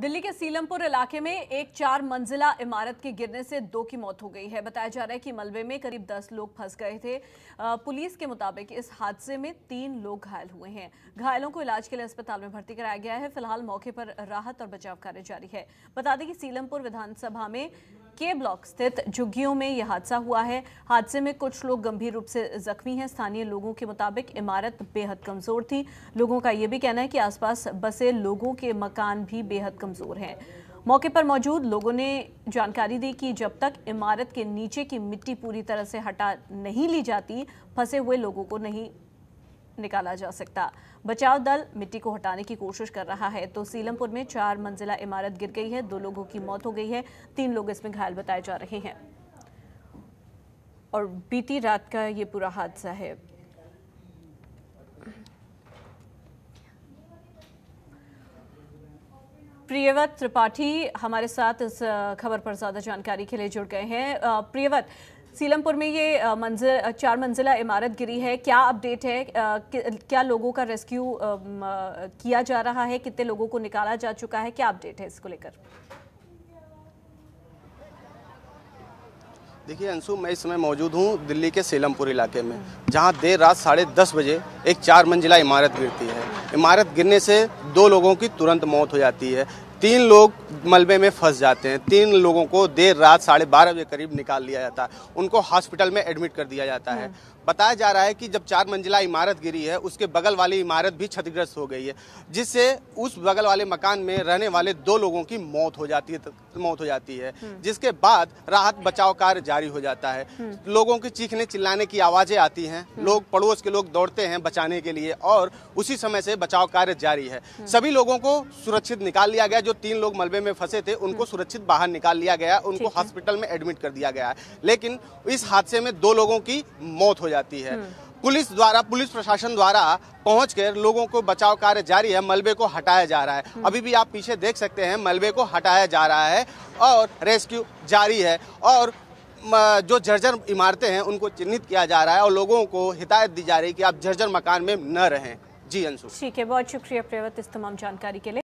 दिल्ली के सीलमपुर इलाके में एक चार मंजिला इमारत के गिरने से दो की मौत हो गई है बताया जा रहा है कि मलबे में करीब दस लोग फंस गए थे पुलिस के मुताबिक इस हादसे में तीन लोग घायल हुए हैं घायलों को इलाज के लिए अस्पताल में भर्ती कराया गया है फिलहाल मौके पर राहत और बचाव कार्य जारी है बता दें कि सीलमपुर विधानसभा में के ब्लॉक स्थित झुग्गियों में यह हादसा हुआ है हादसे में कुछ लोग गंभीर रूप से जख्मी हैं स्थानीय लोगों के मुताबिक इमारत बेहद कमजोर थी लोगों का यह भी कहना है कि आसपास बसे लोगों के मकान भी बेहद कमजोर हैं मौके पर मौजूद लोगों ने जानकारी दी कि जब तक इमारत के नीचे की मिट्टी पूरी तरह से हटा नहीं ली जाती फंसे हुए लोगों को नहीं निकाला जा सकता बचाव दल मिट्टी को हटाने की कोशिश कर रहा है तो सीलमपुर में चार मंजिला इमारत गिर गई है दो लोगों की मौत हो गई है तीन लोग इसमें घायल बताए जा रहे हैं और बीती रात का ये पूरा हादसा है प्रियवत त्रिपाठी हमारे साथ इस खबर पर ज्यादा जानकारी के लिए जुड़ गए हैं प्रियवत सीलमपुर में ये मंजिल चार मंजिला इमारत गिरी है क्या अपडेट है क्या लोगों का रेस्क्यू किया जा रहा है कितने लोगों को निकाला जा चुका है क्या अपडेट है इसको लेकर देखिए अंशु मैं इस समय मौजूद हूँ दिल्ली के सेलमपुर इलाके में जहाँ देर रात साढ़े दस बजे एक चार मंजिला इमारत गिरती है इमारत गिरने से दो लोगों की तुरंत मौत हो जाती है तीन लोग मलबे में फंस जाते हैं तीन लोगों को देर रात साढ़े बारह बजे करीब निकाल लिया जाता है उनको हॉस्पिटल में एडमिट कर दिया जाता है हम्म। बताया जा रहा है कि जब चार मंजिला इमारत गिरी है उसके बगल वाली इमारत भी क्षतिग्रस्त हो गई है जिससे उस बगल वाले मकान में रहने वाले दो लोगों की मौत हो जाती है मौत हो जाती है हम्म। जिसके बाद राहत बचाव कार्य जारी हो जाता है हम्म। लोगों की चीखने चिल्लाने की आवाज़ें आती हैं लोग पड़ोस के लोग दौड़ते हैं बचाने के लिए और उसी समय से बचाव कार्य जारी है सभी लोगों को सुरक्षित निकाल लिया गया जो तीन लोग मलबे में फंसे थे उनको हम्म। सुरक्षित बाहर निकाल लिया गया उनको हॉस्पिटल में एडमिट कर दिया गया है लेकिन इस हादसे में दो लोगों की मौत हो जाती है हम्म। पुलिस द्वारा पुलिस प्रशासन द्वारा पहुंच कर लोगों को बचाव कार्य जारी है मलबे को हटाया जा रहा है हम्म। अभी भी आप पीछे देख सकते हैं मलबे को हटाया जा रहा है और रेस्क्यू जारी है और जो जर्जर इमारतें हैं उनको चिन्हित किया जा रहा है और लोगों को हिदायत दी जा रही है कि आप जर्जर मकान में न रहें जी अंशु ठीक है बहुत शुक्रिया प्रेवत इस तमाम जानकारी के लिए